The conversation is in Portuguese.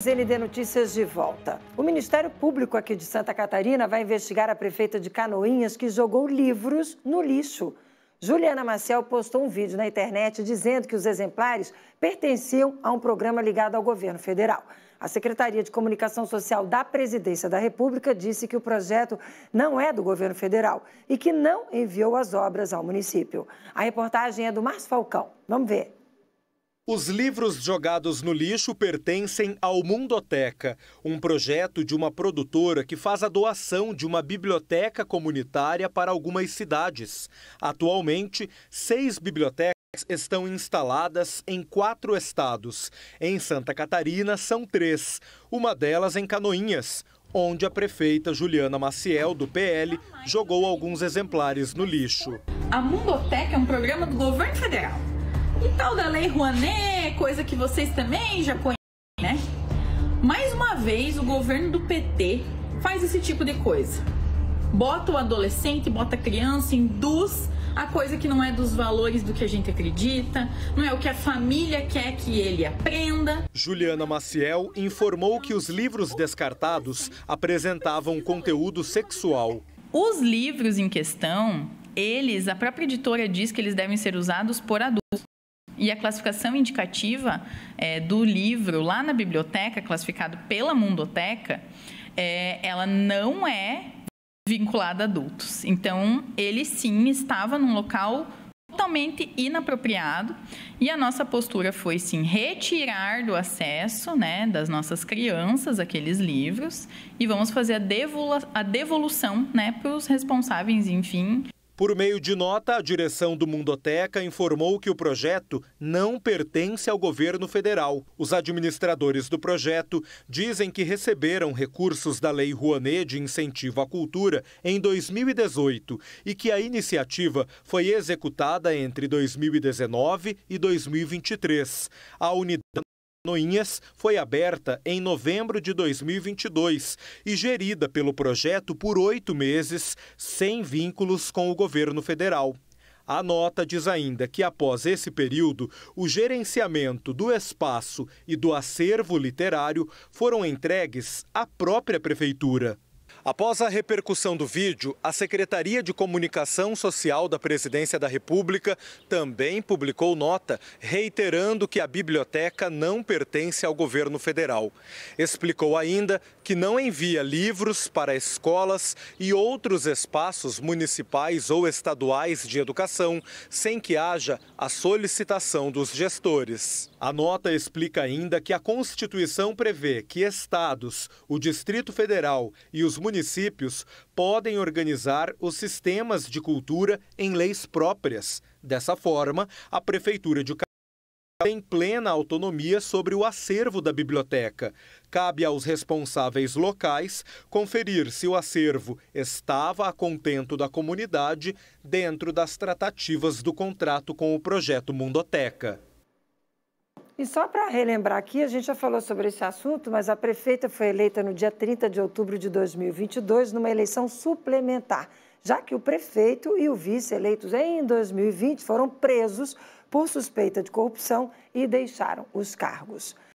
ZND Notícias de volta. O Ministério Público aqui de Santa Catarina vai investigar a prefeita de Canoinhas que jogou livros no lixo. Juliana Maciel postou um vídeo na internet dizendo que os exemplares pertenciam a um programa ligado ao governo federal. A Secretaria de Comunicação Social da Presidência da República disse que o projeto não é do governo federal e que não enviou as obras ao município. A reportagem é do Márcio Falcão. Vamos ver. Os livros jogados no lixo pertencem ao Mundoteca, um projeto de uma produtora que faz a doação de uma biblioteca comunitária para algumas cidades. Atualmente, seis bibliotecas estão instaladas em quatro estados. Em Santa Catarina, são três, uma delas em Canoinhas, onde a prefeita Juliana Maciel, do PL, jogou alguns exemplares no lixo. A Mundoteca é um programa do governo federal e tal da Lei Rouanet, coisa que vocês também já conhecem, né? Mais uma vez, o governo do PT faz esse tipo de coisa. Bota o adolescente, bota a criança, induz a coisa que não é dos valores do que a gente acredita, não é o que a família quer que ele aprenda. Juliana Maciel informou que os livros descartados apresentavam conteúdo sexual. Os livros em questão, eles, a própria editora diz que eles devem ser usados por adultos. E a classificação indicativa é, do livro lá na biblioteca, classificado pela Mundoteca, é, ela não é vinculada a adultos. Então, ele sim estava num local totalmente inapropriado e a nossa postura foi sim retirar do acesso né, das nossas crianças aqueles livros e vamos fazer a, devolu a devolução né, para os responsáveis, enfim, por meio de nota, a direção do Mundoteca informou que o projeto não pertence ao governo federal. Os administradores do projeto dizem que receberam recursos da Lei Rouanet de Incentivo à Cultura em 2018 e que a iniciativa foi executada entre 2019 e 2023. A unidade Noinhas foi aberta em novembro de 2022 e gerida pelo projeto por oito meses, sem vínculos com o governo federal. A nota diz ainda que, após esse período, o gerenciamento do espaço e do acervo literário foram entregues à própria prefeitura. Após a repercussão do vídeo, a Secretaria de Comunicação Social da Presidência da República também publicou nota reiterando que a biblioteca não pertence ao governo federal. Explicou ainda que não envia livros para escolas e outros espaços municipais ou estaduais de educação sem que haja a solicitação dos gestores. A nota explica ainda que a Constituição prevê que estados, o Distrito Federal e os municípios municípios podem organizar os sistemas de cultura em leis próprias. Dessa forma, a Prefeitura de tem plena autonomia sobre o acervo da biblioteca. Cabe aos responsáveis locais conferir se o acervo estava a contento da comunidade dentro das tratativas do contrato com o projeto Mundoteca. E só para relembrar aqui, a gente já falou sobre esse assunto, mas a prefeita foi eleita no dia 30 de outubro de 2022 numa eleição suplementar, já que o prefeito e o vice eleitos em 2020 foram presos por suspeita de corrupção e deixaram os cargos.